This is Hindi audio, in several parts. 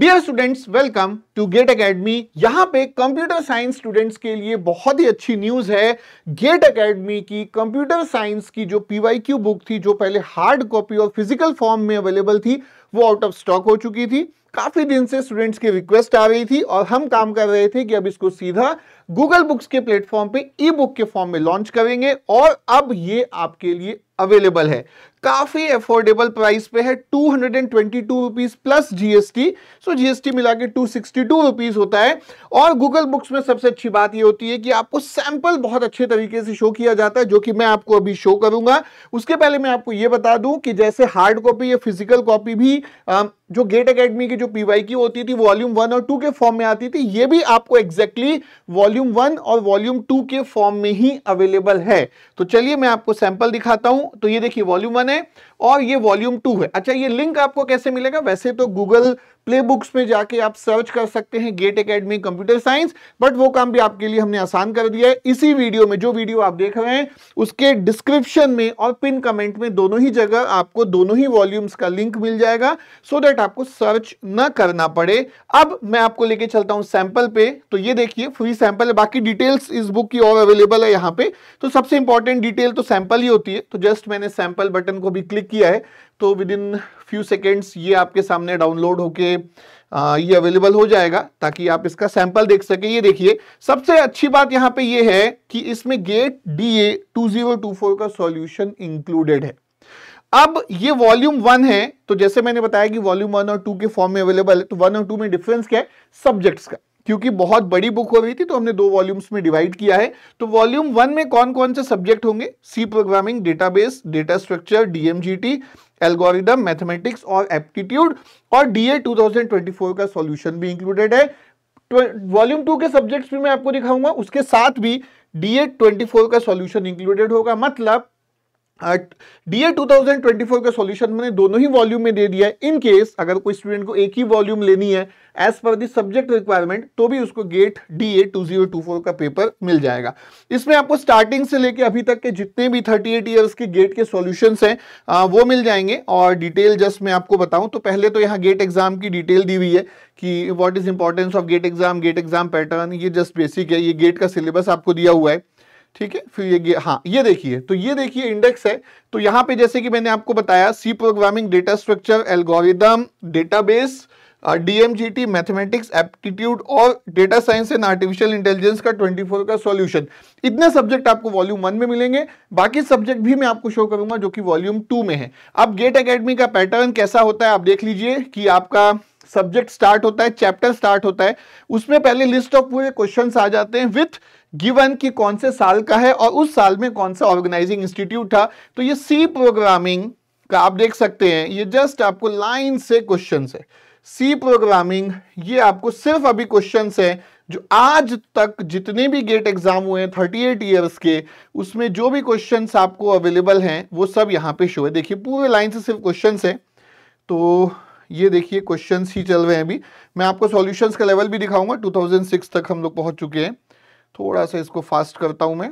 dear students welcome to GATE Academy यहां पे कंप्यूटर साइंस स्टूडेंट्स के लिए बहुत ही अच्छी न्यूज है गेट अकेडमी की कंप्यूटर साइंस की जो पीवाईक्यू बुक थी जो पहले हार्ड कॉपी और फिजिकल फॉर्म में अवेलेबल थी वो आउट ऑफ स्टॉक हो चुकी थी काफी दिन से स्टूडेंट्स की रिक्वेस्ट आ रही थी और हम काम कर रहे थे कि अब इसको सीधा गूगल बुक्स के प्लेटफॉर्म पे ई बुक के फॉर्म में लॉन्च करेंगे और अब ये आपके लिए अवेलेबल है काफी अफोर्डेबल प्राइस पे है two hundred and twenty two rupees plus GST so GST मिला के टू सिक्सटी टू रुपीज होता है और गूगल बुक्स में सबसे अच्छी बात ये होती है कि आपको सैंपल बहुत अच्छे तरीके से शो किया जाता है जो कि मैं आपको अभी शो करूंगा उसके पहले मैं आपको ये बता दूं कि जैसे हार्ड कॉपी या फिजिकल कॉपी भी आ, जो गेट अकेडमी की जो पीवाई की होती थी वॉल्यूम वन और टू के फॉर्म में आती थी ये भी आपको एग्जैक्टली वॉल्यूम वन और वॉल्यूम टू के फॉर्म में ही अवेलेबल है तो चलिए मैं आपको सैंपल दिखाता हूं तो ये देखिए वॉल्यूम वन वन है और ये वॉल्यूम टू है अच्छा ये लिंक आपको कैसे मिलेगा वैसे तो गूगल प्ले बुक्स में जाके आप सर्च कर सकते हैं GATE Academy computer science but वो काम भी आपके लिए हमने आसान कर दिया है इसी वीडियो में जो वीडियो आप देख रहे हैं उसके डिस्क्रिप्शन में और पिन कमेंट में दोनों ही जगह आपको दोनों ही वॉल्यूम्स का लिंक मिल जाएगा सो so देट आपको सर्च न करना पड़े अब मैं आपको लेके चलता हूँ सैंपल पे तो ये देखिए फ्री सैंपल है बाकी डिटेल्स इस बुक की और अवेलेबल है यहाँ पे तो सबसे इंपॉर्टेंट डिटेल तो सैंपल ही होती है तो जस्ट मैंने सैंपल बटन बटन को भी क्लिक किया है तो विद इन फ्यू सेकेंड्स ये आपके सामने डाउनलोड होके ये अवेलेबल हो जाएगा ताकि आप इसका सैंपल देख सके ये देखिए सबसे अच्छी बात यहाँ पे ये है कि इसमें GATE D A two zero two four का सॉल्यूशन इंक्लूडेड है अब ये वॉल्यूम वन है तो जैसे मैंने बताया कि वॉल्यूम वन और टू के फॉर्म में अवेलेबल है तो वन और टू में डिफरेंस क्या है सब्जेक्ट्स का क्योंकि बहुत बड़ी बुक हो गई थी तो हमने दो वॉल्यूम्स में डिवाइड किया है तो वॉल्यूम वन में कौन कौन से सब्जेक्ट होंगे C programming database data structure DMGT algorithm mathematics और एप्टीट्यूड और डीए 2024 का सॉल्यूशन भी इंक्लूडेड है वॉल्यूम टू के सब्जेक्ट्स भी मैं आपको दिखाऊंगा उसके साथ भी डीए 24 का सॉल्यूशन इंक्लूडेड होगा मतलब डी ट्वेंटी फोर का सॉल्यूशन मैंने दोनों ही वॉल्यूम में दे दिया है इन केस अगर कोई स्टूडेंट को एक ही वॉल्यूम लेनी है as per the subject requirement तो भी उसको गेट डी टू फोर का पेपर मिल जाएगा इसमें आपको स्टार्टिंग से लेके अभी तक के जितने भी 38 एट ईयर्स के गेट के सॉल्यूशंस हैं वो मिल जाएंगे और डिटेल जस्ट मैं आपको बताऊं तो पहले तो यहाँ गेट एग्जाम की डिटेल दी हुई है कि what is importance of GATE exam GATE exam pattern ये जस्ट बेसिक है ये गेट का सिलेबस आपको दिया हुआ है ठीक है फिर ये हाँ ये देखिए तो ये देखिए इंडेक्स है तो यहां पे जैसे कि मैंने आपको बताया C programming data structure algorithm database DMGT mathematics aptitude और data science and artificial intelligence का 24 का सॉल्यूशन इतने सब्जेक्ट आपको वॉल्यूम वन में मिलेंगे बाकी सब्जेक्ट भी मैं आपको शो करूंगा जो कि वॉल्यूम टू में है अब गेट अकेडमी का पैटर्न कैसा होता है आप देख लीजिए कि आपका सब्जेक्ट स्टार्ट होता है चैप्टर स्टार्ट होता है उसमें पहले लिस्ट ऑफ पूरे क्वेश्चंस आ जाते हैं विथ गिवन कि कौन से साल का है और उस साल में कौन सा ऑर्गेनाइजिंग इंस्टीट्यूट था तो ये सी प्रोग्रामिंग का आप देख सकते हैं ये जस्ट आपको लाइन से क्वेश्चन है सी प्रोग्रामिंग ये आपको सिर्फ अभी क्वेश्चन है जो आज तक जितने भी गेट एग्जाम हुए हैं थर्टी एट ईयर्स के उसमें जो भी क्वेश्चन आपको अवेलेबल हैं वो सब यहाँ पे शो है देखिए पूरे लाइन से सिर्फ क्वेश्चन है तो ये देखिए क्वेश्चन ही चल रहे हैं अभी मैं आपको सॉल्यूशंस का लेवल भी दिखाऊंगा 2006 तक हम लोग पहुंच चुके हैं थोड़ा सा इसको फास्ट करता हूं मैं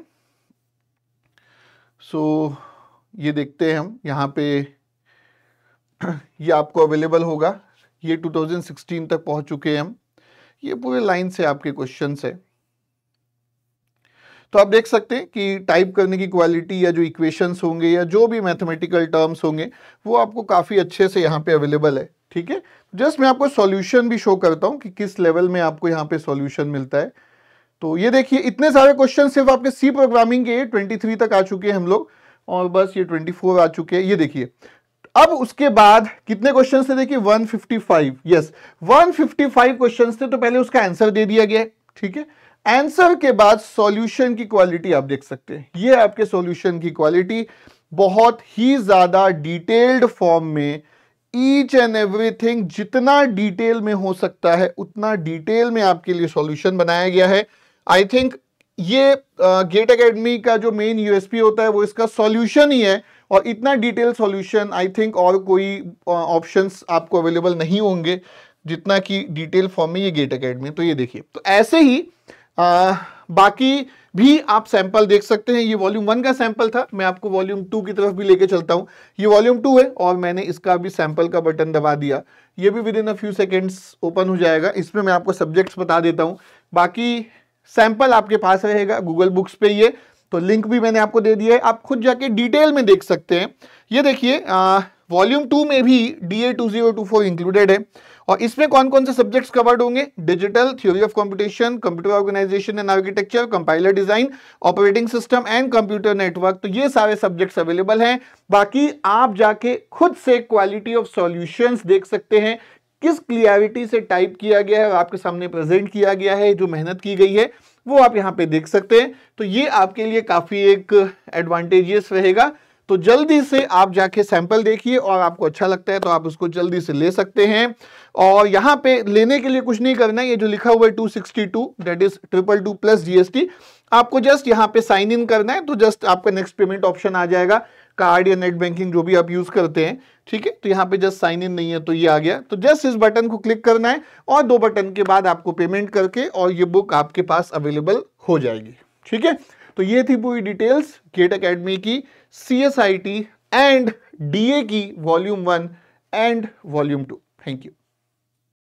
सो so, ये देखते हैं हम यहाँ पे ये आपको अवेलेबल होगा ये 2016 तक पहुंच चुके हैं हम ये पूरे लाइन से आपके क्वेश्चन है तो आप देख सकते हैं कि टाइप करने की क्वालिटी या जो इक्वेशंस होंगे या जो भी मैथमेटिकल टर्म्स होंगे वो आपको काफ़ी अच्छे से यहाँ पे अवेलेबल है ठीक है जस्ट मैं आपको सॉल्यूशन भी शो करता हूं कि किस लेवल में आपको यहां पे सॉल्यूशन मिलता है तो ये देखिए इतने सारे क्वेश्चन सिर्फ आपके सी प्रोग्रामिंग के 23 तक आ चुके हैं हम लोग और बस ये 24 आ चुके हैं ये देखिए अब उसके बाद कितने क्वेश्चन थे देखिए 155 यस वन फिफ्टी थे तो पहले उसका आंसर दे दिया गया ठीक है आंसर के बाद सॉल्यूशन की क्वालिटी आप देख सकते हैं ये आपके सॉल्यूशन की क्वालिटी बहुत ही ज़्यादा डिटेल्ड फॉर्म में ईच एंड एवरीथिंग जितना डिटेल में हो सकता है उतना डिटेल में आपके लिए सॉल्यूशन बनाया गया है आई थिंक ये गेट uh, अकेडमी का जो मेन यूएसपी होता है वो इसका सॉल्यूशन ही है और इतना डिटेल सॉल्यूशन आई थिंक और कोई ऑप्शंस uh, आपको अवेलेबल नहीं होंगे जितना कि डिटेल फॉर्म में ये गेट अकेडमी तो ये देखिए तो ऐसे ही आ, बाकी भी आप सैंपल देख सकते हैं ये वॉल्यूम वन का सैंपल था मैं आपको वॉल्यूम टू की तरफ भी लेके चलता हूँ ये वॉल्यूम टू है और मैंने इसका भी सैंपल का बटन दबा दिया ये भी within a few seconds open हो जाएगा इसमें मैं आपको सब्जेक्ट्स बता देता हूँ बाकी सैंपल आपके पास रहेगा गूगल बुक्स पे ये तो लिंक भी मैंने आपको दे दिया है आप खुद जाके डिटेल में देख सकते हैं ये देखिए वॉल्यूम टू में भी D A two zero two four included है और इसमें कौन कौन से सब्जेक्ट्स कवर्ड होंगे digital theory of computation computer organisation and architecture compiler design operating system and computer network तो ये सारे सब्जेक्ट्स अवेलेबल हैं बाकी आप जाके खुद से क्वालिटी ऑफ सोल्यूशन देख सकते हैं किस क्लियरिटी से टाइप किया गया है और आपके सामने प्रेजेंट किया गया है जो मेहनत की गई है वो आप यहाँ पे देख सकते हैं तो ये आपके लिए काफ़ी एक एडवांटेजियस रहेगा तो जल्दी से आप जाके सैंपल देखिए और आपको अच्छा लगता है तो आप उसको जल्दी से ले सकते हैं और यहाँ पे लेने के लिए कुछ नहीं करना है ये जो लिखा हुआ है two sixty two that is triple two plus GST आपको जस्ट यहाँ पे साइन इन करना है तो जस्ट आपका नेक्स्ट पेमेंट ऑप्शन आ जाएगा कार्ड या नेट बैंकिंग जो भी आप यूज करते हैं ठीक है तो यहाँ पे जस्ट साइन इन नहीं है तो ये आ गया तो जस्ट इस बटन को क्लिक करना है और दो बटन के बाद आपको पेमेंट करके और ये बुक आपके पास अवेलेबल हो जाएगी ठीक है तो ये थी पूरी डिटेल्स गेट अकेडमी की C S I T and D A की volume one and volume two thank you